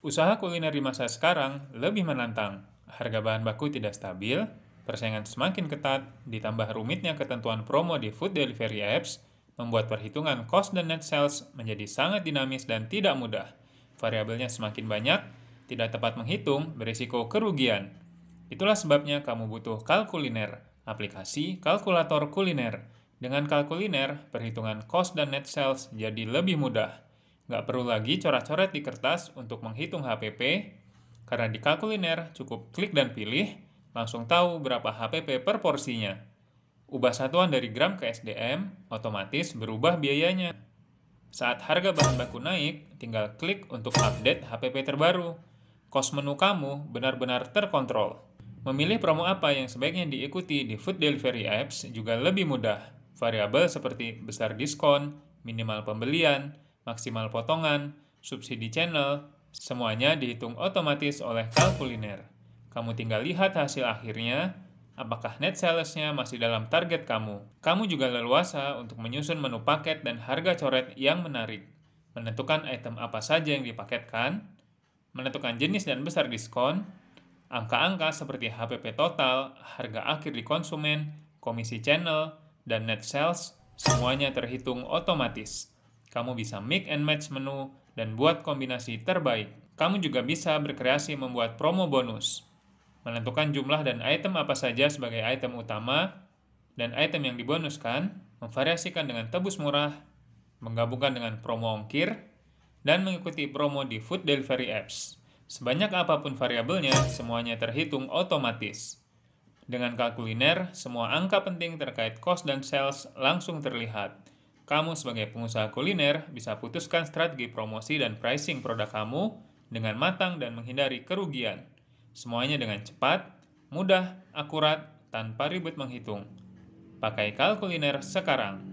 Usaha kuliner di masa sekarang lebih menantang. Harga bahan baku tidak stabil, persaingan semakin ketat, ditambah rumitnya ketentuan promo di food delivery apps, membuat perhitungan cost dan net sales menjadi sangat dinamis dan tidak mudah. Variabelnya semakin banyak, tidak tepat menghitung, berisiko kerugian. Itulah sebabnya kamu butuh kalkuliner, aplikasi kalkulator kuliner. Dengan kalkuliner, perhitungan cost dan net sales jadi lebih mudah. Nggak perlu lagi coret-coret di kertas untuk menghitung HPP, karena di kalkuliner cukup klik dan pilih, langsung tahu berapa HPP per porsinya. Ubah satuan dari gram ke SDM, otomatis berubah biayanya. Saat harga bahan baku naik, tinggal klik untuk update HPP terbaru. Kos menu kamu benar-benar terkontrol. Memilih promo apa yang sebaiknya diikuti di food delivery apps juga lebih mudah. Variabel seperti besar diskon, minimal pembelian, maksimal potongan, subsidi channel, semuanya dihitung otomatis oleh kalkuliner. Kamu tinggal lihat hasil akhirnya, apakah net salesnya masih dalam target kamu. Kamu juga leluasa untuk menyusun menu paket dan harga coret yang menarik, menentukan item apa saja yang dipaketkan, menentukan jenis dan besar diskon, angka-angka seperti HPP total, harga akhir di konsumen, komisi channel, dan net sales, semuanya terhitung otomatis. Kamu bisa mix and match menu dan buat kombinasi terbaik. Kamu juga bisa berkreasi membuat promo bonus, menentukan jumlah dan item apa saja sebagai item utama, dan item yang dibonuskan, memvariasikan dengan tebus murah, menggabungkan dengan promo ongkir, dan mengikuti promo di food delivery apps. Sebanyak apapun variabelnya, semuanya terhitung otomatis. Dengan kalkuliner, semua angka penting terkait cost dan sales langsung terlihat kamu sebagai pengusaha kuliner bisa putuskan strategi promosi dan pricing produk kamu dengan matang dan menghindari kerugian. Semuanya dengan cepat, mudah, akurat, tanpa ribet menghitung. Pakai kalkuliner sekarang.